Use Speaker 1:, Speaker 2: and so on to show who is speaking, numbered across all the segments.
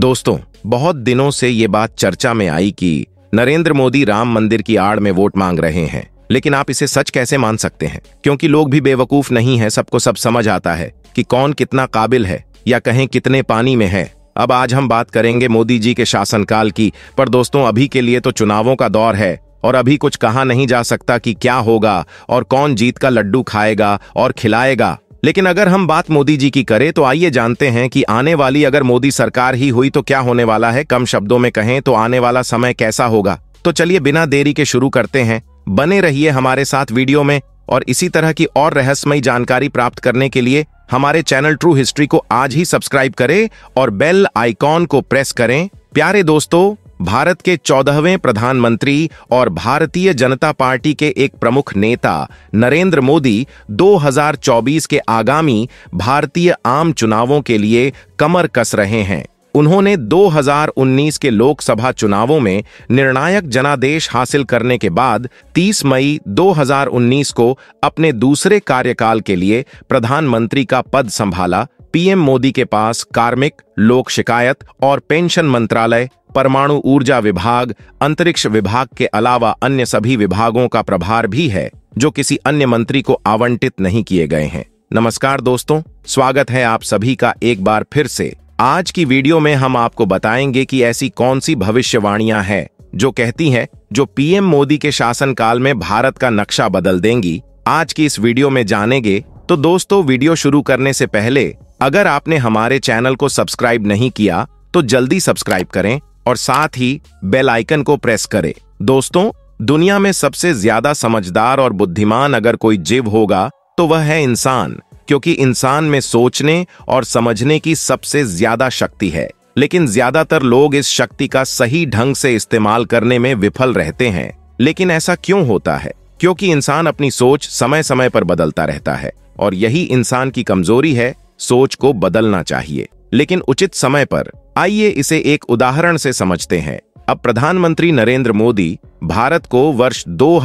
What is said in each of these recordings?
Speaker 1: दोस्तों बहुत दिनों से ये बात चर्चा में आई कि नरेंद्र मोदी राम मंदिर की आड़ में वोट मांग रहे हैं लेकिन आप इसे सच कैसे मान सकते हैं क्योंकि लोग भी बेवकूफ नहीं है सबको सब समझ आता है कि कौन कितना काबिल है या कहें कितने पानी में है अब आज हम बात करेंगे मोदी जी के शासनकाल की पर दोस्तों अभी के लिए तो चुनावों का दौर है और अभी कुछ कहा नहीं जा सकता कि क्या होगा और कौन जीत का लड्डू खाएगा और खिलाएगा लेकिन अगर हम बात मोदी जी की करें तो आइए जानते हैं कि आने वाली अगर मोदी सरकार ही हुई तो क्या होने वाला है कम शब्दों में कहें तो आने वाला समय कैसा होगा तो चलिए बिना देरी के शुरू करते हैं बने रहिए हमारे साथ वीडियो में और इसी तरह की और रहस्यमय जानकारी प्राप्त करने के लिए हमारे चैनल ट्रू हिस्ट्री को आज ही सब्सक्राइब करें और बेल आइकॉन को प्रेस करें प्यारे दोस्तों भारत के चौदहवें प्रधानमंत्री और भारतीय जनता पार्टी के एक प्रमुख नेता नरेंद्र मोदी 2024 के आगामी भारतीय आम चुनावों के लिए कमर कस रहे हैं उन्होंने 2019 के लोकसभा चुनावों में निर्णायक जनादेश हासिल करने के बाद 30 मई 2019 को अपने दूसरे कार्यकाल के लिए प्रधानमंत्री का पद संभाला पीएम मोदी के पास कार्मिक लोक शिकायत और पेंशन मंत्रालय परमाणु ऊर्जा विभाग अंतरिक्ष विभाग के अलावा अन्य सभी विभागों का प्रभार भी है जो किसी अन्य मंत्री को आवंटित नहीं किए गए हैं नमस्कार दोस्तों स्वागत है आप सभी का एक बार फिर से आज की वीडियो में हम आपको बताएंगे कि ऐसी कौन सी भविष्यवाणियां हैं जो कहती हैं जो पीएम मोदी के शासनकाल में भारत का नक्शा बदल देंगी आज की इस वीडियो में जानेंगे तो दोस्तों वीडियो शुरू करने से पहले अगर आपने हमारे चैनल को सब्सक्राइब नहीं किया तो जल्दी सब्सक्राइब करें और साथ ही बेल आइकन को प्रेस करें दोस्तों दुनिया में सबसे ज्यादा समझदार और बुद्धिमान अगर कोई जीव होगा तो वह है इंसान क्योंकि इंसान में सोचने और समझने की सबसे ज्यादा शक्ति है लेकिन ज्यादातर लोग इस शक्ति का सही ढंग से इस्तेमाल करने में विफल रहते हैं लेकिन ऐसा क्यों होता है क्योंकि इंसान अपनी सोच समय समय पर बदलता रहता है और यही इंसान की कमजोरी है सोच को बदलना चाहिए लेकिन उचित समय पर आइए इसे एक उदाहरण से समझते हैं अब प्रधानमंत्री नरेंद्र मोदी भारत को वर्ष दो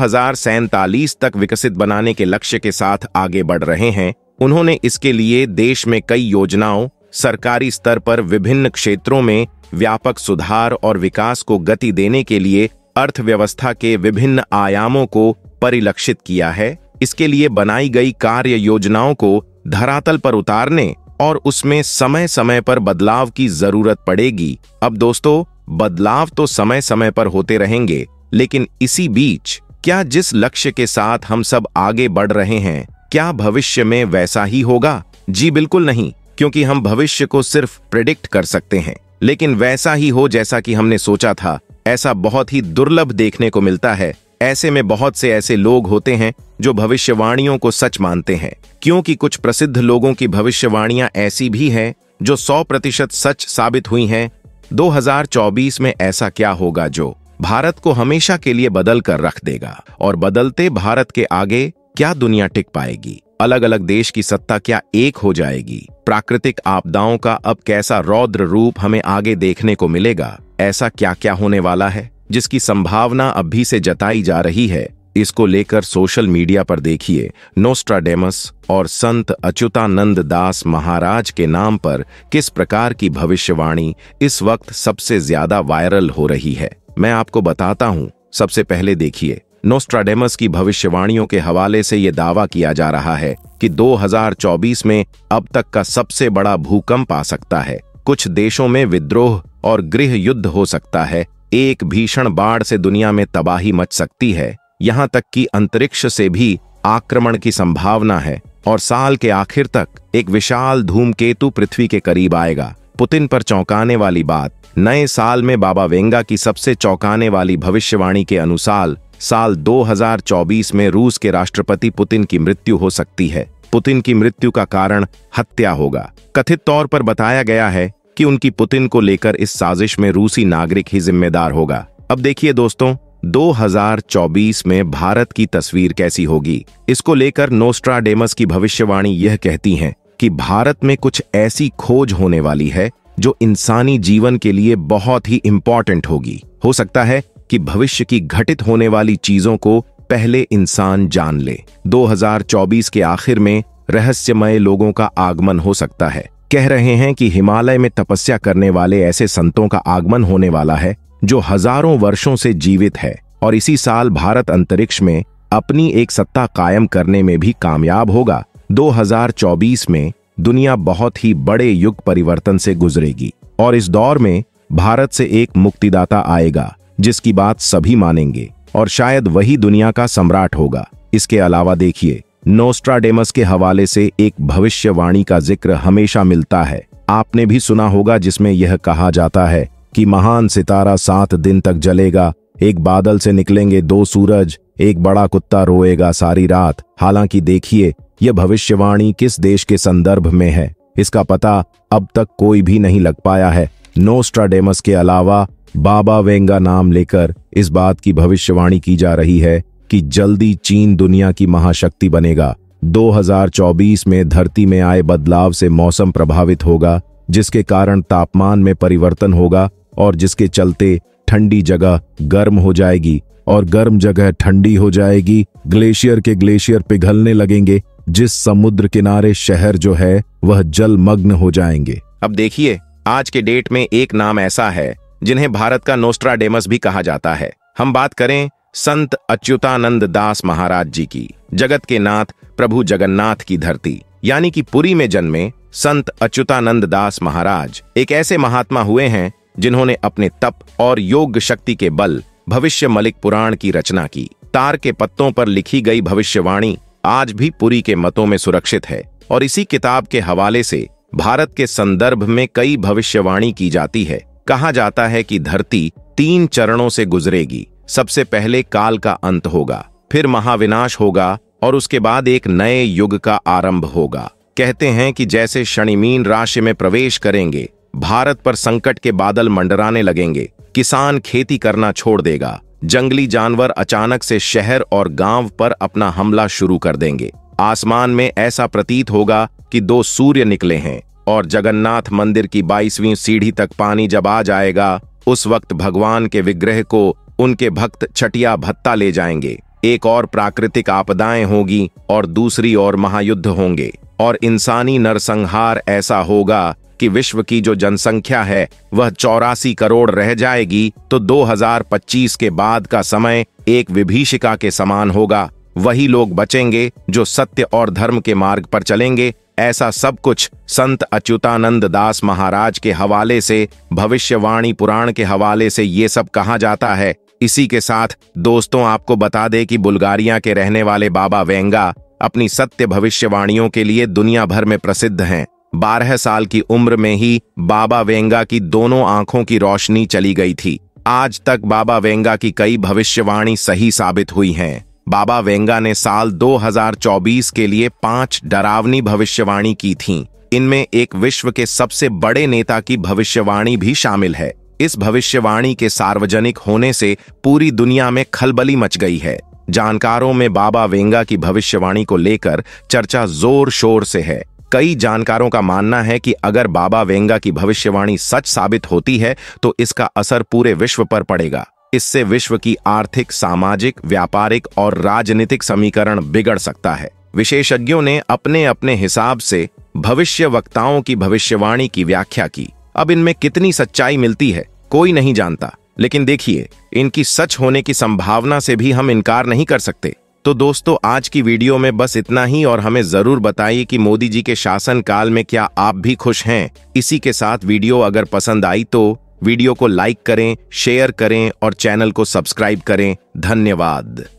Speaker 1: तक विकसित बनाने के लक्ष्य के साथ आगे बढ़ रहे हैं उन्होंने इसके लिए देश में कई योजनाओं सरकारी स्तर पर विभिन्न क्षेत्रों में व्यापक सुधार और विकास को गति देने के लिए अर्थव्यवस्था के विभिन्न आयामों को परिलक्षित किया है इसके लिए बनाई गई कार्य योजनाओं को धरातल पर उतारने और उसमें समय समय पर बदलाव की जरूरत पड़ेगी अब दोस्तों बदलाव तो समय समय पर होते रहेंगे लेकिन इसी बीच क्या जिस लक्ष्य के साथ हम सब आगे बढ़ रहे हैं क्या भविष्य में वैसा ही होगा जी बिल्कुल नहीं क्योंकि हम भविष्य को सिर्फ प्रिडिक्ट कर सकते हैं लेकिन वैसा ही हो जैसा कि हमने सोचा था ऐसा बहुत ही दुर्लभ देखने को मिलता है ऐसे में बहुत से ऐसे लोग होते हैं जो भविष्यवाणियों को सच मानते हैं क्योंकि कुछ प्रसिद्ध लोगों की भविष्यवाणियां ऐसी भी हैं जो 100 प्रतिशत सच साबित हुई हैं 2024 में ऐसा क्या होगा जो भारत को हमेशा के लिए बदल कर रख देगा और बदलते भारत के आगे क्या दुनिया टिक पाएगी अलग अलग देश की सत्ता क्या एक हो जाएगी प्राकृतिक आपदाओं का अब कैसा रौद्र रूप हमें आगे देखने को मिलेगा ऐसा क्या क्या होने वाला है जिसकी संभावना अभी से जताई जा रही है इसको लेकर सोशल मीडिया पर देखिए नोस्ट्राडेमस और संत अच्युतानंद दास महाराज के नाम पर किस प्रकार की भविष्यवाणी इस वक्त सबसे ज्यादा वायरल हो रही है मैं आपको बताता हूँ सबसे पहले देखिए नोस्ट्राडेमस की भविष्यवाणियों के हवाले से ये दावा किया जा रहा है कि 2024 में अब तक का सबसे बड़ा भूकंप आ सकता है कुछ देशों में विद्रोह और गृह युद्ध हो सकता है एक भीषण बाढ़ से दुनिया में तबाही मच सकती है यहाँ तक कि अंतरिक्ष से भी आक्रमण की संभावना है और साल के आखिर तक एक विशाल धूमकेतु पृथ्वी के करीब आएगा पुतिन पर चौंकाने वाली बात नए साल में बाबा वेंगा की सबसे चौंकाने वाली भविष्यवाणी के अनुसार साल 2024 में रूस के राष्ट्रपति पुतिन की मृत्यु हो सकती है पुतिन की मृत्यु का कारण हत्या होगा कथित तौर पर बताया गया है कि उनकी पुतिन को लेकर इस साजिश में रूसी नागरिक ही जिम्मेदार होगा अब देखिए दोस्तों 2024 में भारत की तस्वीर कैसी होगी इसको लेकर नोस्ट्राडेमस की भविष्यवाणी यह कहती हैं कि भारत में कुछ ऐसी खोज होने वाली है जो इंसानी जीवन के लिए बहुत ही इंपॉर्टेंट होगी हो सकता है कि भविष्य की घटित होने वाली चीजों को पहले इंसान जान ले 2024 के आखिर में रहस्यमय लोगों का आगमन हो सकता है कह रहे हैं कि हिमालय में तपस्या करने वाले ऐसे संतों का आगमन होने वाला है जो हजारों वर्षों से जीवित है और इसी साल भारत अंतरिक्ष में अपनी एक सत्ता कायम करने में भी कामयाब होगा 2024 में दुनिया बहुत ही बड़े युग परिवर्तन से गुजरेगी और इस दौर में भारत से एक मुक्तिदाता आएगा जिसकी बात सभी मानेंगे और शायद वही दुनिया का सम्राट होगा इसके अलावा देखिए नोस्ट्राडेमस के हवाले से एक भविष्यवाणी का जिक्र हमेशा मिलता है आपने भी सुना होगा जिसमें यह कहा जाता है कि महान सितारा सात दिन तक जलेगा एक बादल से निकलेंगे दो सूरज एक बड़ा कुत्ता रोएगा सारी रात हालांकि देखिए यह भविष्यवाणी किस देश के संदर्भ में है इसका पता अब तक कोई भी नहीं लग पाया है नोस्ट्राडेमस के अलावा बाबा वेंगा नाम लेकर इस बात की भविष्यवाणी की जा रही है कि जल्दी चीन दुनिया की महाशक्ति बनेगा 2024 में धरती में आए बदलाव से मौसम प्रभावित होगा जिसके कारण तापमान में परिवर्तन होगा और जिसके चलते ठंडी जगह गर्म हो जाएगी और गर्म जगह ठंडी हो जाएगी ग्लेशियर के ग्लेशियर पिघलने लगेंगे जिस समुद्र किनारे शहर जो है वह जलमग्न हो जाएंगे अब देखिए आज के डेट में एक नाम ऐसा है जिन्हें भारत का नोस्ट्राडेमस भी कहा जाता है हम बात करें संत अच्युतानंद दास महाराज जी की जगत के नाथ प्रभु जगन्नाथ की धरती यानी कि पुरी में जन्मे संत अच्युतानंद दास महाराज एक ऐसे महात्मा हुए हैं जिन्होंने अपने तप और योग शक्ति के बल भविष्य मलिक पुराण की रचना की तार के पत्तों पर लिखी गई भविष्यवाणी आज भी पुरी के मतों में सुरक्षित है और इसी किताब के हवाले से भारत के संदर्भ में कई भविष्यवाणी की जाती है कहा जाता है कि धरती तीन चरणों से गुजरेगी सबसे पहले काल का अंत होगा फिर महाविनाश होगा और उसके बाद एक नए युग का आरंभ होगा कहते हैं कि जैसे शनिमीन राशि में प्रवेश करेंगे भारत पर संकट के बादल मंडराने लगेंगे किसान खेती करना छोड़ देगा जंगली जानवर अचानक से शहर और गांव पर अपना हमला शुरू कर देंगे आसमान में ऐसा प्रतीत होगा कि दो सूर्य निकले हैं और जगन्नाथ मंदिर की बाईसवीं सीढ़ी तक पानी जब आ जाएगा उस वक्त भगवान के विग्रह को उनके भक्त छटिया भत्ता ले जाएंगे एक और प्राकृतिक आपदाएं होगी और दूसरी और महायुद्ध होंगे और इंसानी नरसंहार ऐसा होगा कि विश्व की जो जनसंख्या है वह चौरासी करोड़ रह जाएगी तो 2025 के बाद का समय एक विभीषिका के समान होगा वही लोग बचेंगे जो सत्य और धर्म के मार्ग पर चलेंगे ऐसा सब कुछ संत अच्युतानंद दास महाराज के हवाले से भविष्यवाणी पुराण के हवाले से ये सब कहा जाता है इसी के साथ दोस्तों आपको बता दें कि बुल्गारिया के रहने वाले बाबा वेंगा अपनी सत्य भविष्यवाणियों के लिए दुनिया भर में प्रसिद्ध हैं बारह साल की उम्र में ही बाबा वेंगा की दोनों आंखों की रोशनी चली गई थी आज तक बाबा वेंगा की कई भविष्यवाणी सही साबित हुई हैं बाबा वेंगा ने साल 2024 के लिए पांच डरावनी भविष्यवाणी की थीं। इनमें एक विश्व के सबसे बड़े नेता की भविष्यवाणी भी शामिल है इस भविष्यवाणी के सार्वजनिक होने से पूरी दुनिया में खलबली मच गई है जानकारों में बाबा वेंगा की भविष्यवाणी को लेकर चर्चा जोर शोर से है कई जानकारों का मानना है कि अगर बाबा वेंगा की भविष्यवाणी सच साबित होती है तो इसका असर पूरे विश्व पर पड़ेगा इससे विश्व की आर्थिक सामाजिक व्यापारिक और राजनीतिक समीकरण बिगड़ सकता है विशेषज्ञों ने अपने अपने हिसाब से भविष्य वक्ताओं की भविष्यवाणी की व्याख्या की अब इनमें कितनी सच्चाई मिलती है कोई नहीं जानता लेकिन देखिए इनकी सच होने की संभावना से भी हम इनकार नहीं कर सकते तो दोस्तों आज की वीडियो में बस इतना ही और हमें जरूर बताइए कि मोदी जी के शासन काल में क्या आप भी खुश हैं इसी के साथ वीडियो अगर पसंद आई तो वीडियो को लाइक करें शेयर करें और चैनल को सब्सक्राइब करें धन्यवाद